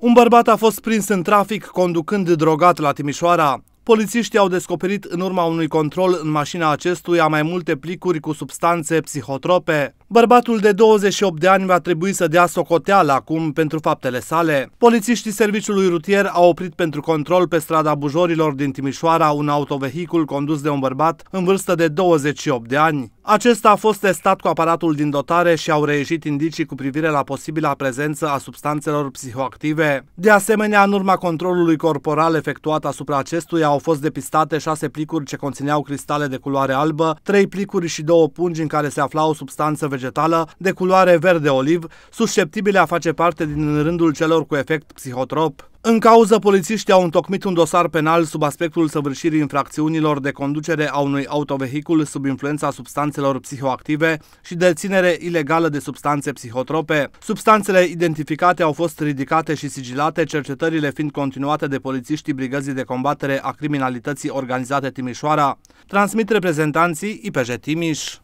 Un bărbat a fost prins în trafic conducând drogat la Timișoara. Polițiștii au descoperit în urma unui control în mașina acestuia mai multe plicuri cu substanțe psihotrope. Bărbatul de 28 de ani va trebui să dea socoteală acum pentru faptele sale. Polițiștii serviciului rutier au oprit pentru control pe strada Bujorilor din Timișoara un autovehicul condus de un bărbat în vârstă de 28 de ani. Acesta a fost testat cu aparatul din dotare și au reieșit indicii cu privire la posibila prezență a substanțelor psihoactive. De asemenea, în urma controlului corporal efectuat asupra acestuia au fost depistate șase plicuri ce conțineau cristale de culoare albă, trei plicuri și două pungi în care se aflau o substanță vegetală de culoare verde-oliv, susceptibile a face parte din rândul celor cu efect psihotrop. În cauză, polițiștii au întocmit un dosar penal sub aspectul săvârșirii infracțiunilor de conducere a unui autovehicul sub influența substanțelor psihoactive și deținere ilegală de substanțe psihotrope. Substanțele identificate au fost ridicate și sigilate, cercetările fiind continuate de polițiștii Brigăzii de Combatere a Criminalității Organizate Timișoara. Transmit reprezentanții IPJ Timiș.